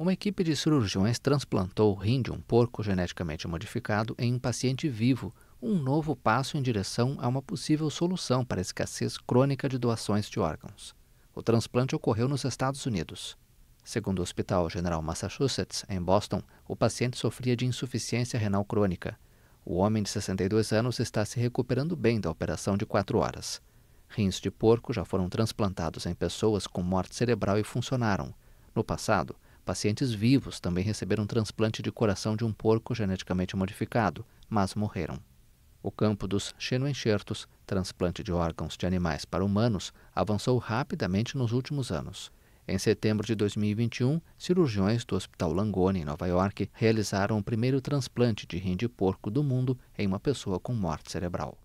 Uma equipe de cirurgiões transplantou o rim de um porco geneticamente modificado em um paciente vivo, um novo passo em direção a uma possível solução para a escassez crônica de doações de órgãos. O transplante ocorreu nos Estados Unidos. Segundo o Hospital General Massachusetts, em Boston, o paciente sofria de insuficiência renal crônica. O homem de 62 anos está se recuperando bem da operação de quatro horas. Rins de porco já foram transplantados em pessoas com morte cerebral e funcionaram. No passado, Pacientes vivos também receberam transplante de coração de um porco geneticamente modificado, mas morreram. O campo dos xenoenxertos, transplante de órgãos de animais para humanos, avançou rapidamente nos últimos anos. Em setembro de 2021, cirurgiões do Hospital Langone, em Nova York, realizaram o primeiro transplante de rim de porco do mundo em uma pessoa com morte cerebral.